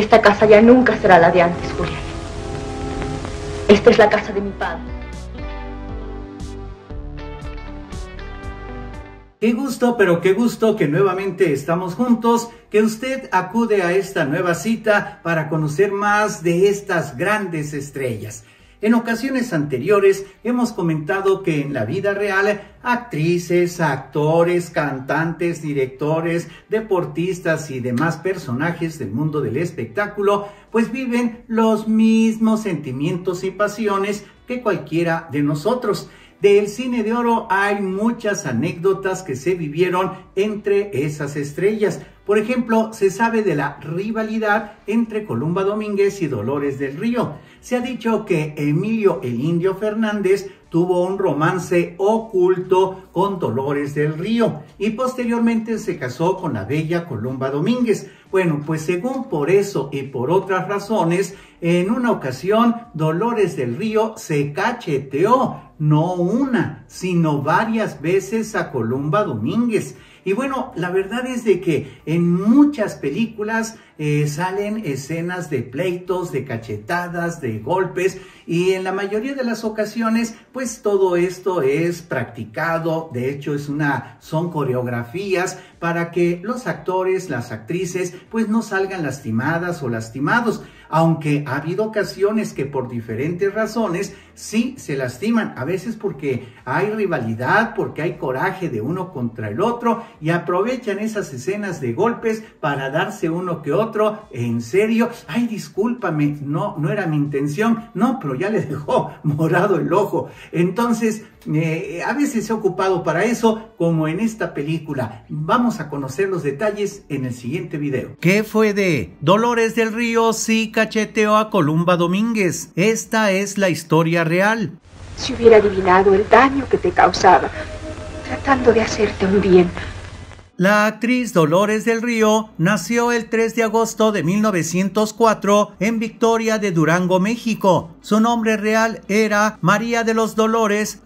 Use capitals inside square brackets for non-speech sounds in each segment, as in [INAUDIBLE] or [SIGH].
Esta casa ya nunca será la de antes, Julián. Esta es la casa de mi padre. Qué gusto, pero qué gusto que nuevamente estamos juntos, que usted acude a esta nueva cita para conocer más de estas grandes estrellas. En ocasiones anteriores hemos comentado que en la vida real actrices, actores, cantantes, directores, deportistas y demás personajes del mundo del espectáculo pues viven los mismos sentimientos y pasiones que cualquiera de nosotros. Del cine de oro hay muchas anécdotas que se vivieron entre esas estrellas. Por ejemplo, se sabe de la rivalidad entre Columba Domínguez y Dolores del Río. Se ha dicho que Emilio el Indio Fernández tuvo un romance oculto con Dolores del Río y posteriormente se casó con la bella Columba Domínguez. Bueno, pues según por eso y por otras razones, en una ocasión Dolores del Río se cacheteó, no una, sino varias veces a Columba Domínguez. Y bueno, la verdad es de que en muchas películas eh, salen escenas de pleitos, de cachetadas, de golpes, y en la mayoría de las ocasiones pues todo esto es practicado, de hecho es una, son coreografías para que los actores, las actrices, pues no salgan lastimadas o lastimados, aunque ha habido ocasiones que por diferentes razones sí se lastiman, a veces porque hay rivalidad, porque hay coraje de uno contra el otro y aprovechan esas escenas de golpes para darse uno que otro, en serio, ay discúlpame, no, no era mi intención, no, pero ya le dejó [LAUGHS] morado el ojo, entonces, eh, a veces he ocupado para eso, como en esta película. Vamos a conocer los detalles en el siguiente video. ¿Qué fue de Dolores del Río si cacheteó a Columba Domínguez? Esta es la historia real. Si hubiera adivinado el daño que te causaba, tratando de hacerte un bien, la actriz Dolores del Río nació el 3 de agosto de 1904 en Victoria de Durango, México. Su nombre real era María de los Dolores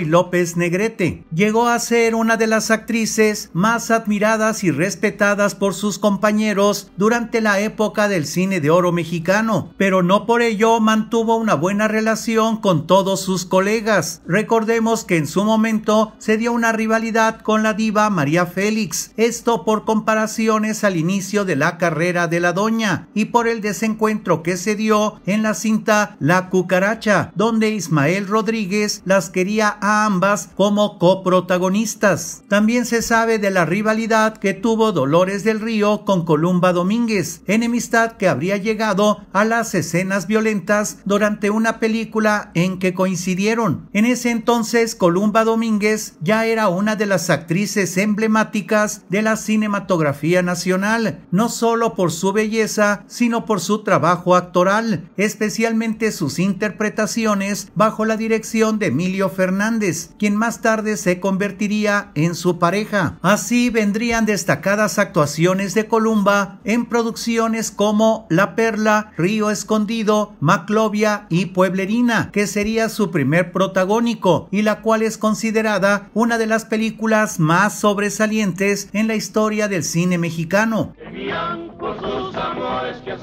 y López Negrete. Llegó a ser una de las actrices más admiradas y respetadas por sus compañeros durante la época del cine de oro mexicano, pero no por ello mantuvo una buena relación con todos sus colegas. Recordemos que en su momento se dio una rivalidad con la diva María Félix, esto por comparaciones al inicio de la carrera de la doña y por el desencuentro que se dio en la cinta la cucaracha, donde Ismael Rodríguez las quería a ambas como coprotagonistas. También se sabe de la rivalidad que tuvo Dolores del Río con Columba Domínguez, enemistad que habría llegado a las escenas violentas durante una película en que coincidieron. En ese entonces Columba Domínguez ya era una de las actrices emblemáticas de la cinematografía nacional, no solo por su belleza, sino por su trabajo actoral, especialmente sus interpretaciones bajo la dirección de Emilio Fernández, quien más tarde se convertiría en su pareja. Así vendrían destacadas actuaciones de Columba en producciones como La Perla, Río Escondido, Maclovia y Pueblerina, que sería su primer protagónico y la cual es considerada una de las películas más sobresalientes en la historia del cine mexicano que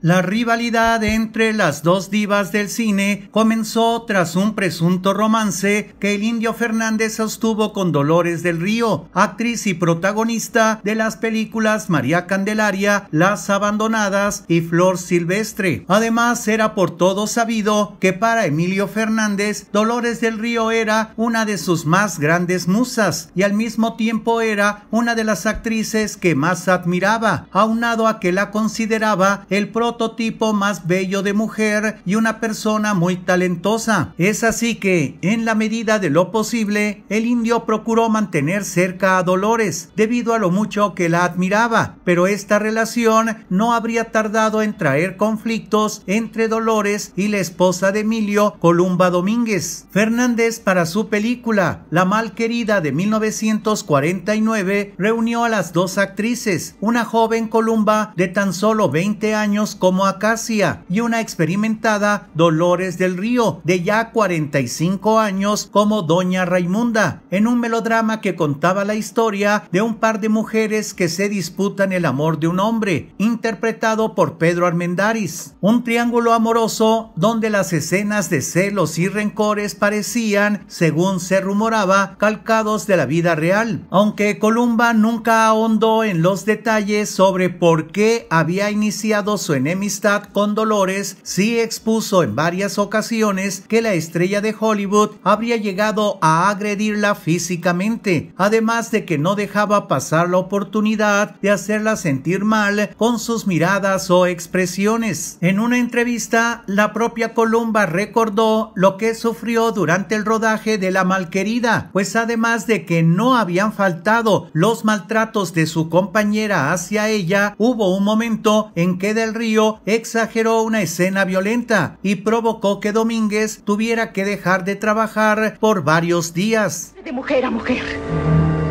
La rivalidad entre las dos divas del cine comenzó tras un presunto romance que el indio Fernández sostuvo con Dolores del Río, actriz y protagonista de las películas María Candelaria, Las Abandonadas y Flor Silvestre. Además, era por todo sabido que para Emilio Fernández, Dolores del Río era una de sus más grandes musas y al mismo tiempo era una de las actrices que más admiraba, aunado a que la consideraba el prototipo más bello de mujer y una persona muy talentosa. Es así que, en la medida de lo posible, el indio procuró mantener cerca a Dolores, debido a lo mucho que la admiraba, pero esta relación no habría tardado en traer conflictos entre Dolores y la esposa de Emilio Columba Domínguez. Fernández para su película La Malquerida de 1949 reunió a las dos actrices, una joven Columba de tan solo 20 años como Acacia y una experimentada Dolores del Río de ya 45 años como Doña Raimunda, en un melodrama que contaba la historia de un par de mujeres que se disputan el amor de un hombre, interpretado por Pedro Armendariz, Un triángulo amoroso donde las escenas de celos y rencores parecían, según se rumoraba, calcados de la vida real, aunque con Columba nunca ahondó en los detalles sobre por qué había iniciado su enemistad con Dolores, sí expuso en varias ocasiones que la estrella de Hollywood habría llegado a agredirla físicamente, además de que no dejaba pasar la oportunidad de hacerla sentir mal con sus miradas o expresiones. En una entrevista, la propia Columba recordó lo que sufrió durante el rodaje de La Malquerida, pues además de que no habían faltado los maltratos de su compañera hacia ella, hubo un momento en que Del Río exageró una escena violenta y provocó que Domínguez tuviera que dejar de trabajar por varios días. De mujer a mujer.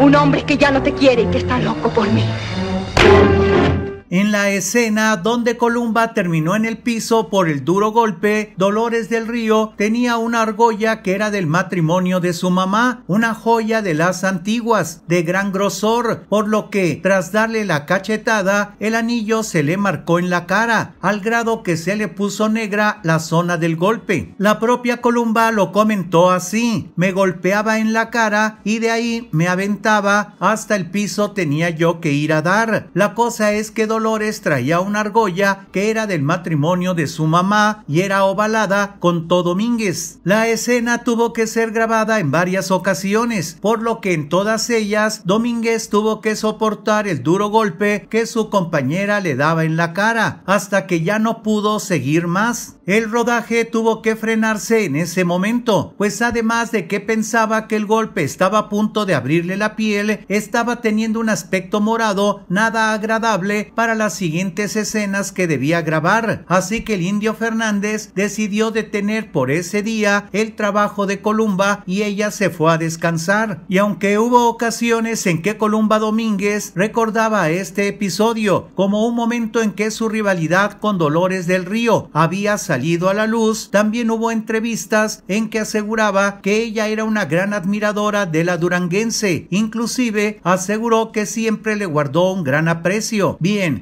Un hombre que ya no te quiere que está loco por mí. En la escena donde Columba terminó en el piso por el duro golpe, Dolores del Río tenía una argolla que era del matrimonio de su mamá, una joya de las antiguas, de gran grosor, por lo que, tras darle la cachetada, el anillo se le marcó en la cara, al grado que se le puso negra la zona del golpe. La propia Columba lo comentó así, me golpeaba en la cara y de ahí me aventaba hasta el piso tenía yo que ir a dar. La cosa es que Dolores lores traía una argolla que era del matrimonio de su mamá y era ovalada con todo Domínguez. La escena tuvo que ser grabada en varias ocasiones, por lo que en todas ellas Domínguez tuvo que soportar el duro golpe que su compañera le daba en la cara, hasta que ya no pudo seguir más. El rodaje tuvo que frenarse en ese momento, pues además de que pensaba que el golpe estaba a punto de abrirle la piel, estaba teniendo un aspecto morado nada agradable para las siguientes escenas que debía grabar, así que el indio Fernández decidió detener por ese día el trabajo de Columba y ella se fue a descansar. Y aunque hubo ocasiones en que Columba Domínguez recordaba este episodio como un momento en que su rivalidad con Dolores del Río había salido a la luz, también hubo entrevistas en que aseguraba que ella era una gran admiradora de la duranguense, inclusive aseguró que siempre le guardó un gran aprecio. Bien,